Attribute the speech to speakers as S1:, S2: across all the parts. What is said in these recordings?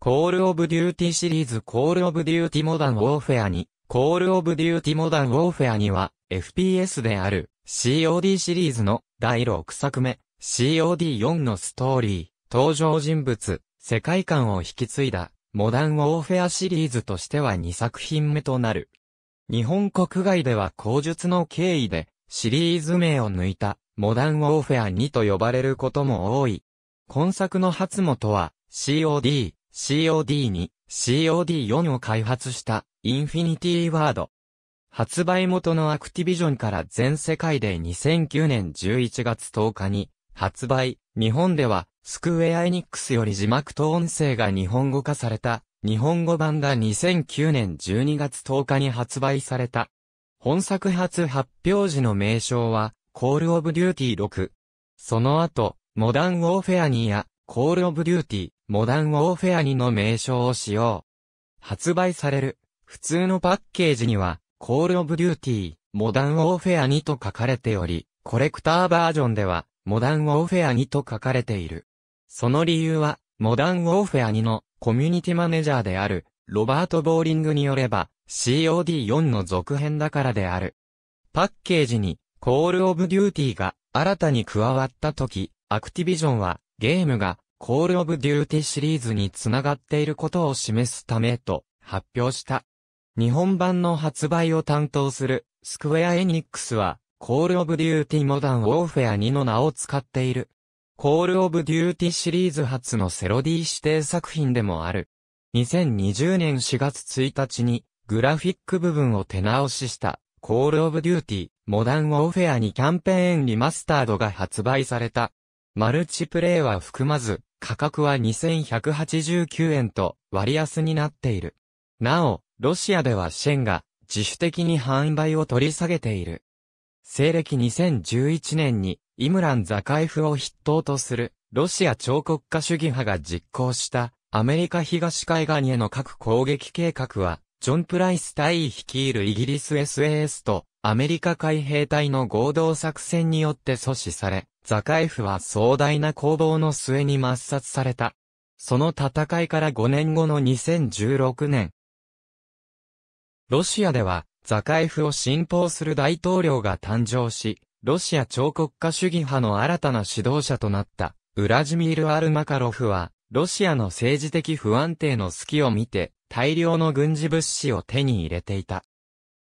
S1: コールオブデューティシリーズコールオブデューティモダンウォーフェアに、コールオブデューティモダンウォーフェアには、FPS である COD シリーズの第6作目、COD4 のストーリー、登場人物、世界観を引き継いだ、モダンウォーフェアシリーズとしては2作品目となる。日本国外では口述の経緯で、シリーズ名を抜いた、モダンウォーフェア2と呼ばれることも多い。今作の初元は、COD、COD2、COD4 を開発したインフィニティワード。発売元のアクティビジョンから全世界で2009年11月10日に発売、日本ではスクウェアエニックスより字幕と音声が日本語化された日本語版が2009年12月10日に発売された。本作初発表時の名称はコールオブデューティー6。その後、モダンウォーフェアニーやコールオブデューティー、モダンウォーフェア2の名称を使用。発売される、普通のパッケージには、コールオブデューティー、モダンウォーフェア2と書かれており、コレクターバージョンでは、モダンウォーフェア2と書かれている。その理由は、モダンウォーフェア2のコミュニティマネージャーである、ロバート・ボーリングによれば、COD4 の続編だからである。パッケージに、コールオブデューティーが新たに加わった時、アクティビジョンは、ゲームがコールオブデューティシリーズにつながっていることを示すためと発表した。日本版の発売を担当するスクウェア・エニックスはコールオブデューティモダン・ウォーフェア2の名を使っている。コールオブデューティシリーズ初のセロディ指定作品でもある。2020年4月1日にグラフィック部分を手直ししたコールオブデューティモダン・ウォーフェアにキャンペーンリマスタードが発売された。マルチプレイは含まず、価格は2189円と割安になっている。なお、ロシアではシェンが自主的に販売を取り下げている。西暦2011年にイムラン・ザカイフを筆頭とするロシア超国家主義派が実行したアメリカ東海岸への核攻撃計画はジョン・プライス大尉率いるイギリス SAS とアメリカ海兵隊の合同作戦によって阻止され、ザカエフは壮大な攻防の末に抹殺された。その戦いから5年後の2016年。ロシアでは、ザカエフを信奉する大統領が誕生し、ロシア超国家主義派の新たな指導者となった、ウラジミール・アルマカロフは、ロシアの政治的不安定の隙を見て、大量の軍事物資を手に入れていた。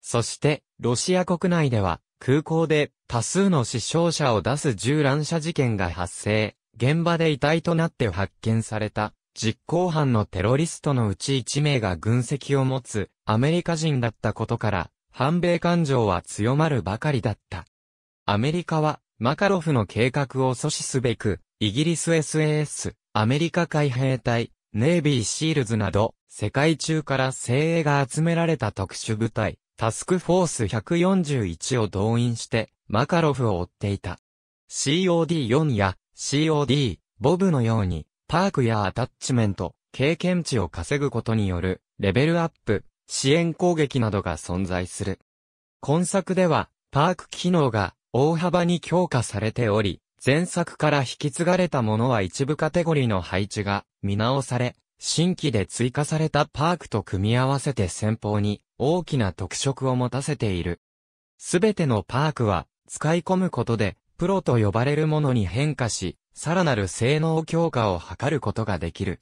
S1: そして、ロシア国内では、空港で多数の死傷者を出す銃乱射事件が発生、現場で遺体となって発見された、実行犯のテロリストのうち1名が軍籍を持つアメリカ人だったことから、反米感情は強まるばかりだった。アメリカは、マカロフの計画を阻止すべく、イギリス SAS、アメリカ海兵隊、ネイビーシールズなど、世界中から精鋭が集められた特殊部隊、タスクフォース141を動員して、マカロフを追っていた。COD4 や COD、ボブのように、パークやアタッチメント、経験値を稼ぐことによる、レベルアップ、支援攻撃などが存在する。今作では、パーク機能が大幅に強化されており、前作から引き継がれたものは一部カテゴリーの配置が見直され、新規で追加されたパークと組み合わせて先方に大きな特色を持たせている。すべてのパークは使い込むことでプロと呼ばれるものに変化し、さらなる性能強化を図ることができる。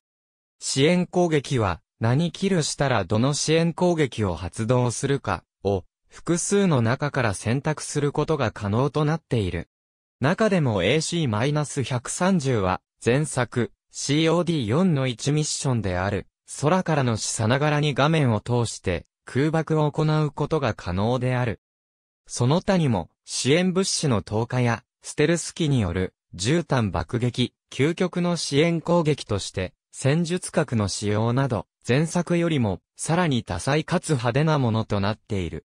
S1: 支援攻撃は何キルしたらどの支援攻撃を発動するかを複数の中から選択することが可能となっている。中でも AC-130 は前作 COD4 の1ミッションである空からの死さながらに画面を通して空爆を行うことが可能である。その他にも、支援物資の投下や、ステルス機による、絨毯爆撃、究極の支援攻撃として、戦術核の使用など、前作よりも、さらに多彩かつ派手なものとなっている。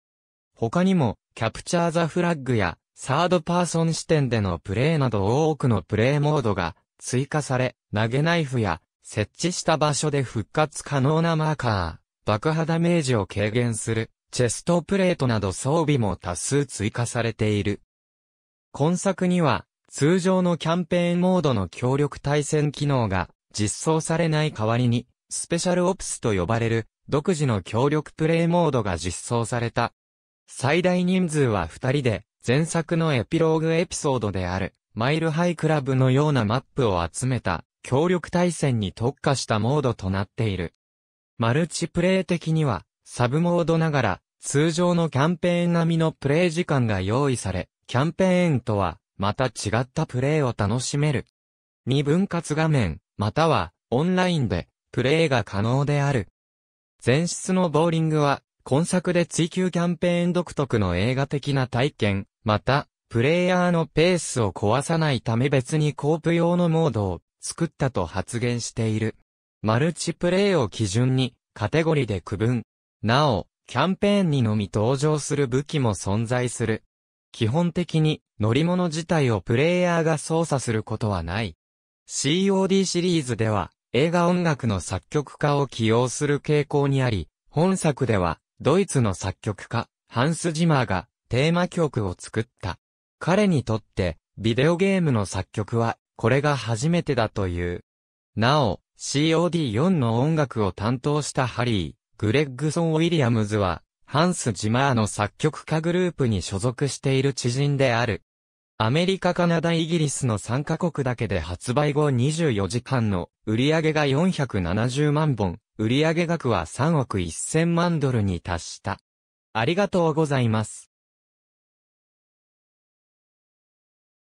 S1: 他にも、キャプチャーザフラッグや、サードパーソン視点でのプレイなど多くのプレイモードが追加され、投げナイフや設置した場所で復活可能なマーカー。爆破ダメージを軽減する、チェストプレートなど装備も多数追加されている。今作には、通常のキャンペーンモードの協力対戦機能が実装されない代わりに、スペシャルオプスと呼ばれる独自の協力プレイモードが実装された。最大人数は2人で、前作のエピローグエピソードである、マイルハイクラブのようなマップを集めた、協力対戦に特化したモードとなっている。マルチプレイ的には、サブモードながら、通常のキャンペーン並みのプレイ時間が用意され、キャンペーンとは、また違ったプレイを楽しめる。二分割画面、または、オンラインで、プレイが可能である。前室のボーリングは、今作で追求キャンペーン独特の映画的な体験、また、プレイヤーのペースを壊さないため別にコープ用のモードを作ったと発言している。マルチプレイを基準にカテゴリで区分。なお、キャンペーンにのみ登場する武器も存在する。基本的に乗り物自体をプレイヤーが操作することはない。COD シリーズでは映画音楽の作曲家を起用する傾向にあり、本作ではドイツの作曲家、ハンス・ジマーがテーマ曲を作った。彼にとってビデオゲームの作曲はこれが初めてだという。なお、COD4 の音楽を担当したハリー、グレッグソン・ウィリアムズは、ハンス・ジマーの作曲家グループに所属している知人である。アメリカ、カナダ、イギリスの3カ国だけで発売後24時間の売上が470万本、売上額は3億1000万ドルに達した。ありがとうございます。